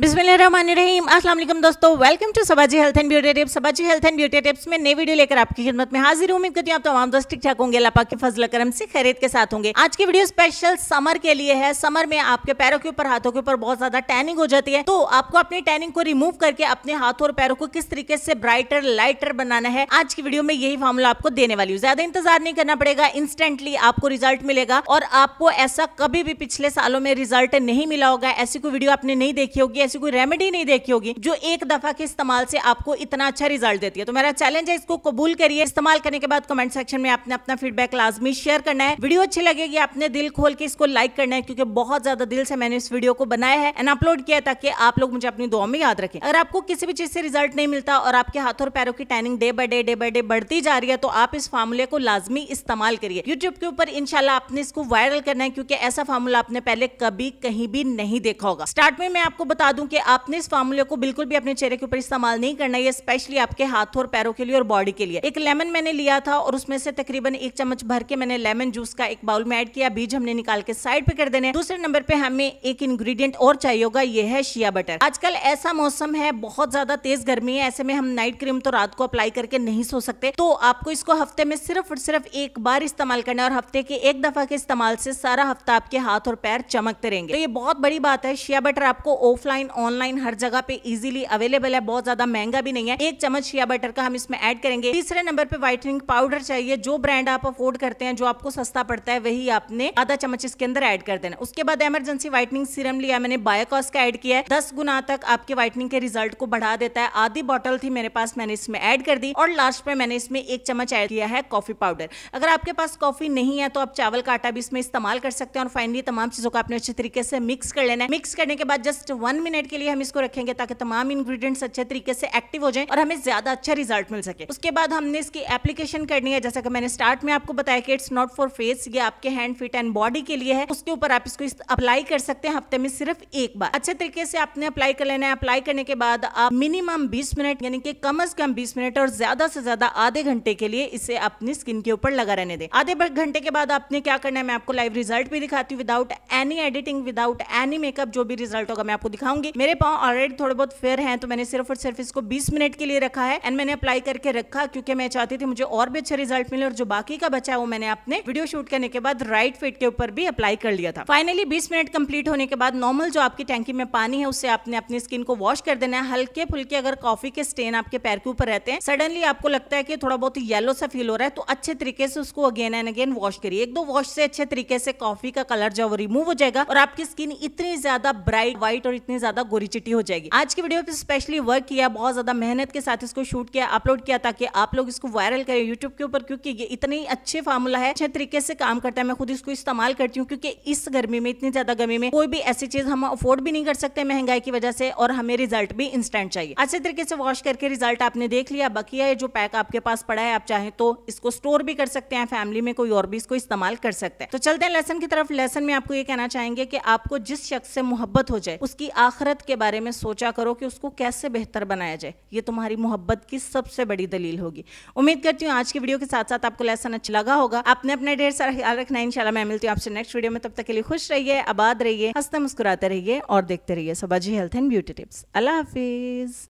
बिस्मिल्लाम वालेकुम दोस्तों welcome to Sabaji health and beauty tips Sabaji health and beauty tips में नई वीडियो लेकर आपकी खिदमत में हाजिर हूँ उम्मीद करती हूँ आप तमाम दोस्त ठीक ठाक होंगे लापा के फजल करम से खैरियत के साथ होंगे आज की वीडियो स्पेशल समर के लिए है समर में आपके पैरों के ऊपर हाथों के ऊपर बहुत ज्यादा टैनिंग हो जाती है तो आपको अपनी टैनिंग को रिमूव करके अपने हाथों और पैरों को किस तरीके से ब्राइटर लाइटर बनाना है आज की वीडियो में यही फॉर्मूला आपको देने वाली हूँ ज्यादा इंतजार नहीं करना पड़ेगा इंस्टेंटली आपको रिजल्ट मिलेगा और आपको ऐसा कभी भी पिछले सालों में रिजल्ट नहीं मिला होगा ऐसी कोई वीडियो आपने नहीं देखी होगी ऐसी कोई रेमेडी नहीं देखी होगी जो एक दफा के इस्तेमाल से आपको इतना अच्छा रिजल्ट देती है तो मेरा चैलेंज है इसको कबूल करिए इस्तेमाल करने के बाद कमेंट सेक्शन में आपने अपना फीडबैक लाजमी शेयर करना है वीडियो अच्छी लगेगी आपने दिल खोल के इसको लाइक करना है क्योंकि बहुत ज्यादा दिल से मैंने इस वीडियो को बनाया है एंड अपलोड किया ताकि आप लोग मुझे अपनी दुआ में याद रखें अगर आपको किसी भी चीज से रिजल्ट नहीं मिलता और आपके हाथों और पैरों की tanning day by day day by day बढ़ती जा रही है तो आप इस फार्मूले को लाजमी इस्तेमाल करिए यूट्यूब के ऊपर इनशाला आपने इसको वायरल करना है क्योंकि ऐसा फार्मूला आपने पहले कभी कहीं भी नहीं देखा होगा स्टार्ट में मैं आपको बता दूं कि आपने इस फार्मूले को बिल्कुल भी अपने चेहरे के ऊपर इस्तेमाल नहीं करना ये स्पेशली आपके हाथों और पैरों के लिए और बॉडी के लिए एक लेमन मैंने लिया था और उसमें से तकरीबन एक चम्मच भर के मैंने लेमन जूस का एक बाउल में एड किया बीज हमने निकाल के साइड पे कर देने दूसरे नंबर पे हमें एक इंग्रेडिएंट और चाहिए होगा ये है शिया बटर आजकल ऐसा मौसम है बहुत ज्यादा तेज गर्मी है ऐसे में हम नाइट क्रीम तो रात को अप्लाई करके नहीं सो सकते तो आपको इसको हफ्ते में सिर्फ और सिर्फ एक बार इस्तेमाल करना है और हफ्ते के एक दफा के इस्तेमाल से सारा हफ्ता आपके हाथ और पैर चमकते रहेंगे तो ये बहुत बड़ी बात है शिया बटर आपको ऑफलाइन ऑफलाइन ऑनलाइन हर जगह पे इजीली अवेलेबल है बहुत ज्यादा महंगा भी नहीं है एक चम्मच शिया बटर का हम इसमें ऐड करेंगे तीसरे नंबर पे व्हाइटनिंग पाउडर चाहिए जो ब्रांड आप अफोर्ड करते हैं जो आपको सस्ता पड़ता है वही आपने आधा चम्मच इसके अंदर ऐड कर देना उसके बाद एमरजेंसी व्हाइटनिंग सीरम लिया मैंने बायोकॉस का एड किया है दस गुना तक आपके व्हाइटनिंग के रिजल्ट को बढ़ा देता है आधी बॉटल थी मेरे पास मैंने इसमें ऐड कर दी और लास्ट में मैंने इसमें एक चम्मच ऐड किया है कॉफी पाउडर अगर आपके पास कॉफी नहीं है तो आप चावल का आटा भी इसमें इस्तेमाल कर सकते हैं और फाइनली तमाम चीजों को आपने अच्छे तरीके से मिक्स कर लेना है मिक्स करने के बाद जस्ट वन मिनट मिनट के लिए हम इसको रखेंगे ताकि तमाम इंग्रेडिएंट्स अच्छे तरीके से एक्टिव हो जाएं और हमें ज्यादा अच्छा रिजल्ट मिल सके उसके बाद हमने इसकी एप्लीकेशन करनी है जैसा कि मैंने स्टार्ट में आपको बताया कि इट्स नॉट फॉर फेस ये आपके हैंड फिट एंड बॉडी के लिए है उसके ऊपर आप इसको इस अप्लाई कर सकते हैं हफ्ते में सिर्फ एक बार अच्छे तरीके से आपने अप्लाई कर लेना है अप्लाई करने के बाद आप मिनिमम बीस मिनट यानी कि कम अज कम बीस मिनट और ज्यादा से ज्यादा आधे घंटे के लिए इसे अपनी स्किन के ऊपर लगा रहने दें आधे घंटे के बाद आपने क्या करना है मैं आपको लाइव रिजल्ट भी दिखाती हूँ without any editing without any makeup जो भी रिजल्ट होगा मैं आपको दिखाऊंगी पाऊंगी मेरे पाँव ऑलरेडी थोड़े बहुत फेयर हैं तो मैंने सिर्फ और सिर्फ इसको बीस मिनट के लिए रखा है एंड मैंने अप्लाई करके रखा क्योंकि मैं चाहती थी मुझे और भी अच्छे रिजल्ट मिले और जो बाकी का बचा है वो मैंने अपने वीडियो शूट करने के बाद राइट फिट के ऊपर भी अप्लाई कर लिया था फाइनली बीस मिनट कम्प्लीट होने के बाद नॉर्मल जो आपकी टैंकी में पानी है उससे आपने अपनी स्किन को वॉश कर देना है हल्के फुल्के अगर कॉफी के स्टेन आपके पैर के ऊपर रहते हैं सडनली आपको लगता है कि थोड़ा बहुत येलो सा फील हो रहा है तो अच्छे तरीके से उसको अगेन एंड अगेन वॉश करिए एक दो वॉश से अच्छे तरीके से कॉफी का कलर जो रिमूव हो जाएगा और आपकी स्किन इतनी ज्यादा ब्राइट व्हाइट और इतनी ज्यादा ज्यादा गोरी चिट्टी हो जाएगी आज की वीडियो पे स्पेशली वर्क किया बहुत ज्यादा मेहनत के साथ इसको शूट किया अपलोड किया ताकि आप लोग इसको वायरल करें यूट्यूब के ऊपर क्योंकि ये इतने अच्छे फार्मूला है अच्छे तरीके से काम करता है मैं खुद इसको इस्तेमाल करती हूँ क्योंकि इस गर्मी में इतनी ज्यादा गर्मी में कोई भी ऐसी चीज हम अफोर्ड भी नहीं कर सकते महंगाई की वजह से और हमें रिजल्ट भी इंस्टेंट चाहिए अच्छे तरीके से वॉश करके रिजल्ट आपने देख लिया बाकी है जो पैक आपके पास पड़ा है आप चाहे तो इसको स्टोर भी कर सकते हैं फैमिली में कोई और भी इसको इस्तेमाल कर सकते हैं तो चलते हैं लेसन की तरफ लेसन में आपको ये कहना चाहेंगे कि आपको जिस शख्स से मोहब्बत हो जाए उसकी आखिर आखरत के बारे में सोचा करो कि उसको कैसे बेहतर बनाया जाए ये तुम्हारी मोहब्बत की सबसे बड़ी दलील होगी उम्मीद करती हूँ आज की वीडियो के साथ साथ आपको लेसन अच्छा लगा होगा आपने अपने ढेर सारा ख्याल रखना इनशाला मैं मिलती हूँ आपसे नेक्स्ट वीडियो में तब तक के लिए खुश रहिए आबाद रहिए हंसते मुस्कुराते रहिए और देखते रहिए Sabaji health and beauty tips अल्लाह हाफिज़